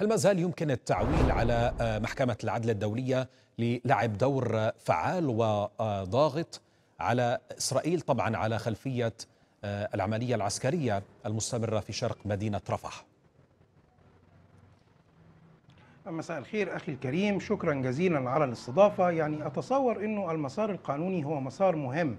هل ما زال يمكن التعويل على آه، محكمة العدل الدولية للعب دور فعال وضاغط على إسرائيل طبعا على خلفية آه، العملية العسكرية المستمرة في شرق مدينة رفح مساء الخير أخي الكريم شكرا جزيلا على الاستضافة يعني أتصور أنه المسار القانوني هو مسار مهم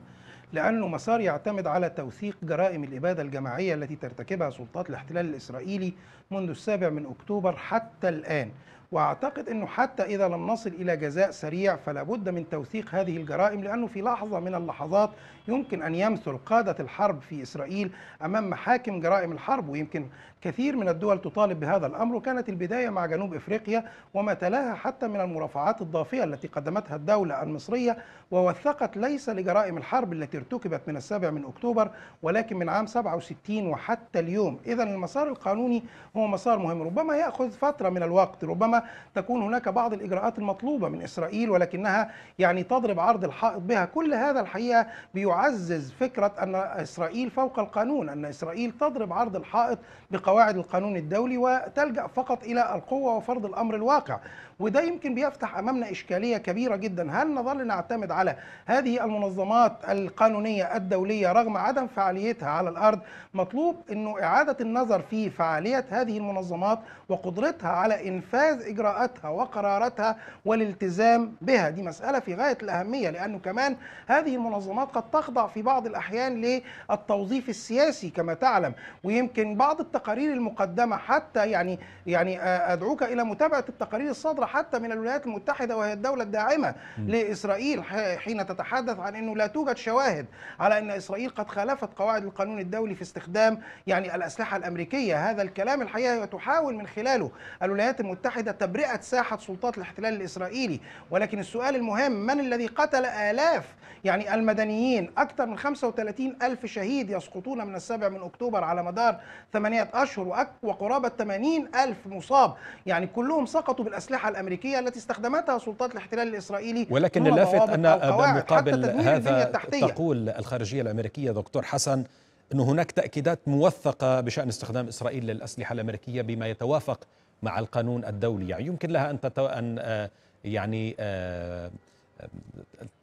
لأنه مسار يعتمد على توثيق جرائم الإبادة الجماعية التي ترتكبها سلطات الاحتلال الإسرائيلي منذ السابع من أكتوبر حتى الآن واعتقد انه حتى اذا لم نصل الى جزاء سريع فلا بد من توثيق هذه الجرائم لانه في لحظه من اللحظات يمكن ان يمثل قاده الحرب في اسرائيل امام محاكم جرائم الحرب ويمكن كثير من الدول تطالب بهذا الامر وكانت البدايه مع جنوب افريقيا وما تلاها حتى من المرافعات الضافيه التي قدمتها الدوله المصريه ووثقت ليس لجرائم الحرب التي ارتكبت من السابع من اكتوبر ولكن من عام 67 وحتى اليوم اذا المسار القانوني هو مسار مهم ربما ياخذ فتره من الوقت ربما تكون هناك بعض الإجراءات المطلوبة من إسرائيل ولكنها يعني تضرب عرض الحائط بها كل هذا الحقيقة بيعزز فكرة أن إسرائيل فوق القانون أن إسرائيل تضرب عرض الحائط بقواعد القانون الدولي وتلجأ فقط إلى القوة وفرض الأمر الواقع وده يمكن بيفتح أمامنا إشكالية كبيرة جدا هل نظل نعتمد على هذه المنظمات القانونية الدولية رغم عدم فعاليتها على الأرض مطلوب أنه إعادة النظر في فعالية هذه المنظمات وقدرتها على إنفاذ إجراءاتها وقراراتها والالتزام بها دي مسألة في غاية الأهمية لأنه كمان هذه المنظمات قد تخضع في بعض الأحيان للتوظيف السياسي كما تعلم ويمكن بعض التقارير المقدمة حتى يعني يعني أدعوك إلى متابعة التقارير الصادرة حتى من الولايات المتحدة وهي الدولة الداعمة لإسرائيل حين تتحدث عن أنه لا توجد شواهد على أن إسرائيل قد خالفت قواعد القانون الدولي في استخدام يعني الأسلحة الأمريكية هذا الكلام الحقيقة تحاول من خلاله الولايات المتحدة تبرئة ساحة سلطات الاحتلال الإسرائيلي ولكن السؤال المهم من الذي قتل آلاف يعني المدنيين أكثر من 35 ألف شهيد يسقطون من السابع من أكتوبر على مدار ثمانية أشهر وقرابة 80 ألف مصاب يعني كلهم سقطوا بالأسلحة الأمريكية التي استخدمتها سلطات الاحتلال الإسرائيلي ولكن اللافت أن بمقابل هذا تقول الخارجية الأمريكية دكتور حسن أن هناك تأكيدات موثقة بشأن استخدام إسرائيل للأسلحة الأمريكية بما يتوافق مع القانون الدولي يعني يمكن لها أن, أن آه، يعني آه، آه،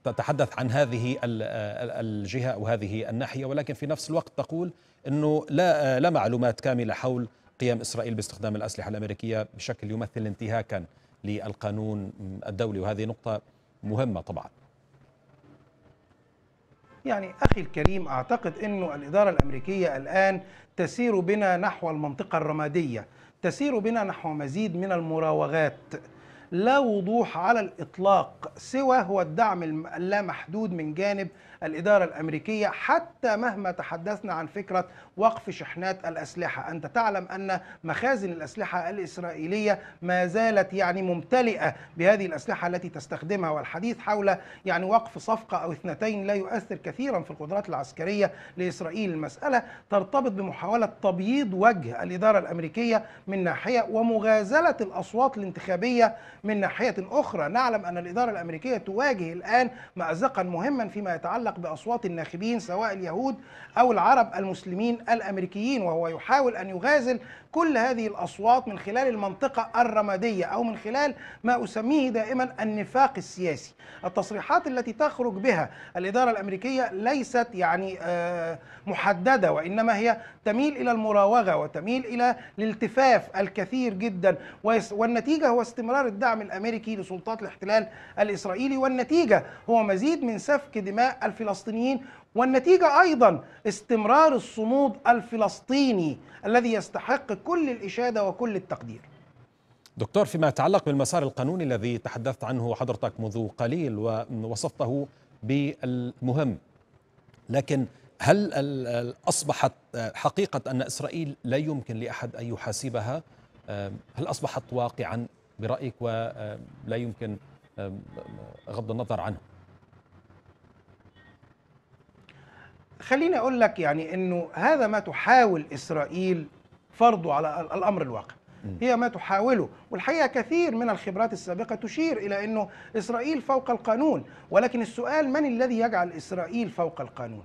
تتحدث عن هذه الجهة أو هذه الناحية ولكن في نفس الوقت تقول أنه لا, لا معلومات كاملة حول قيام إسرائيل باستخدام الأسلحة الأمريكية بشكل يمثل انتهاكا للقانون الدولي وهذه نقطة مهمة طبعا يعني أخي الكريم أعتقد أنه الإدارة الأمريكية الآن تسير بنا نحو المنطقة الرمادية تسير بنا نحو مزيد من المراوغات لا وضوح على الإطلاق سوى هو الدعم اللامحدود من جانب الإدارة الأمريكية حتى مهما تحدثنا عن فكرة وقف شحنات الأسلحة أنت تعلم أن مخازن الأسلحة الإسرائيلية ما زالت يعني ممتلئة بهذه الأسلحة التي تستخدمها والحديث حول يعني وقف صفقة أو اثنتين لا يؤثر كثيرا في القدرات العسكرية لإسرائيل المسألة ترتبط بمحاولة تبييض وجه الإدارة الأمريكية من ناحية ومغازلة الأصوات الانتخابية من ناحية أخرى نعلم أن الإدارة الأمريكية تواجه الآن مأزقا مهما فيما يتعلق يتعلق باصوات الناخبين سواء اليهود او العرب المسلمين الامريكيين وهو يحاول ان يغازل كل هذه الاصوات من خلال المنطقه الرماديه او من خلال ما اسميه دائما النفاق السياسي. التصريحات التي تخرج بها الاداره الامريكيه ليست يعني آه، محدده وانما هي تميل الى المراوغه وتميل الى الالتفاف الكثير جدا والنتيجه هو استمرار الدعم الامريكي لسلطات الاحتلال الاسرائيلي والنتيجه هو مزيد من سفك دماء الفلسطينيين والنتيجة أيضا استمرار الصمود الفلسطيني الذي يستحق كل الإشادة وكل التقدير دكتور فيما يتعلق بالمسار القانوني الذي تحدثت عنه حضرتك منذ قليل ووصفته بالمهم لكن هل أصبحت حقيقة أن إسرائيل لا يمكن لأحد أن يحاسبها هل أصبحت واقعا برأيك ولا يمكن غض النظر عنه خليني اقول لك يعني انه هذا ما تحاول اسرائيل فرضه على الامر الواقع هي ما تحاوله والحقيقه كثير من الخبرات السابقه تشير الى انه اسرائيل فوق القانون ولكن السؤال من الذي يجعل اسرائيل فوق القانون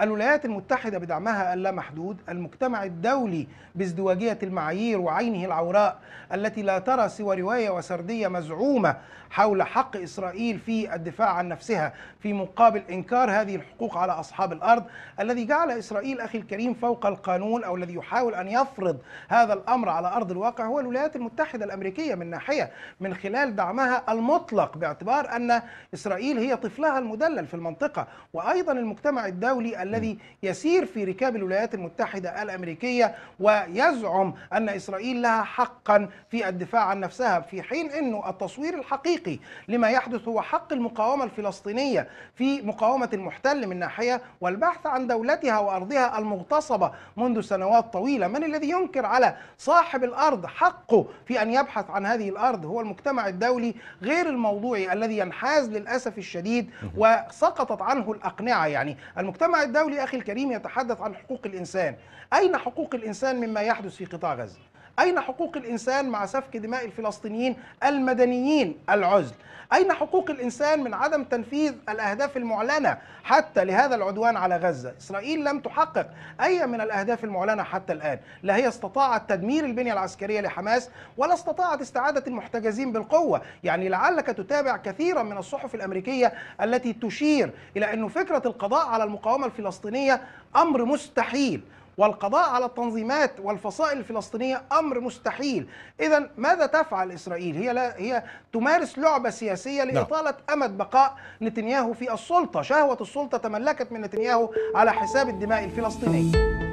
الولايات المتحدة بدعمها اللامحدود المجتمع الدولي بازدواجية المعايير وعينه العوراء التي لا ترى سوى رواية وسردية مزعومة حول حق إسرائيل في الدفاع عن نفسها في مقابل إنكار هذه الحقوق على أصحاب الأرض الذي جعل إسرائيل أخي الكريم فوق القانون أو الذي يحاول أن يفرض هذا الأمر على أرض الواقع هو الولايات المتحدة الأمريكية من ناحية من خلال دعمها المطلق باعتبار أن إسرائيل هي طفلها المدلل في المنطقة وأيضا المجتمع الدولي الذي يسير في ركاب الولايات المتحدة الأمريكية ويزعم أن إسرائيل لها حقا في الدفاع عن نفسها في حين أنه التصوير الحقيقي لما يحدث هو حق المقاومة الفلسطينية في مقاومة المحتل من ناحية والبحث عن دولتها وأرضها المغتصبة منذ سنوات طويلة من الذي ينكر على صاحب الأرض حقه في أن يبحث عن هذه الأرض هو المجتمع الدولي غير الموضوعي الذي ينحاز للأسف الشديد وسقطت عنه الأقنعة يعني المجتمع الدولي أخي الكريم يتحدث عن حقوق الإنسان أين حقوق الإنسان مما يحدث في قطاع غزة أين حقوق الإنسان مع سفك دماء الفلسطينيين المدنيين العزل أين حقوق الإنسان من عدم تنفيذ الأهداف المعلنة حتى لهذا العدوان على غزة إسرائيل لم تحقق أي من الأهداف المعلنة حتى الآن لا هي استطاعت تدمير البنية العسكرية لحماس ولا استطاعت استعادة المحتجزين بالقوة يعني لعلك تتابع كثيرا من الصحف الأمريكية التي تشير إلى أن فكرة القضاء على المقاومة الفلسطينية أمر مستحيل والقضاء على التنظيمات والفصائل الفلسطينية أمر مستحيل إذا ماذا تفعل إسرائيل؟ هي, لا هي تمارس لعبة سياسية نعم. لإطالة أمد بقاء نتنياهو في السلطة شهوة السلطة تملكت من نتنياهو على حساب الدماء الفلسطينية